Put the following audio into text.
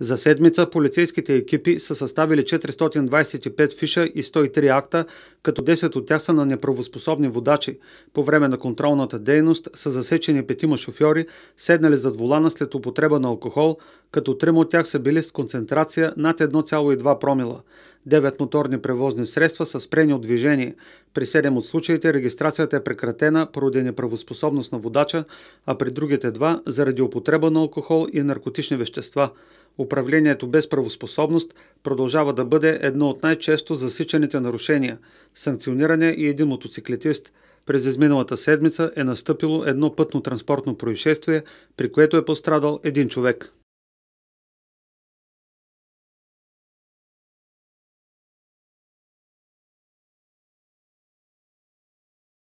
За седмица полицейските екипи са съставили 425 фиша и 103 акта, като 10 от тях са на неправоспособни водачи. По време на контролната дейност са засечени петима шофьори, седнали зад волана след употреба на алкохол, като трима от тях са били с концентрация над 1,2 промила. 9 моторни превозни средства са спрени от движение. При 7 от случаите регистрацията е прекратена поради неправоспособност на водача, а при другите два заради употреба на алкохол и наркотични вещества. Управлението без правоспособност продължава да бъде едно от най-често засичаните нарушения. Санкциониране и един мотоциклетист. През изминалата седмица е настъпило едно пътно-транспортно происшествие, при което е пострадал един човек.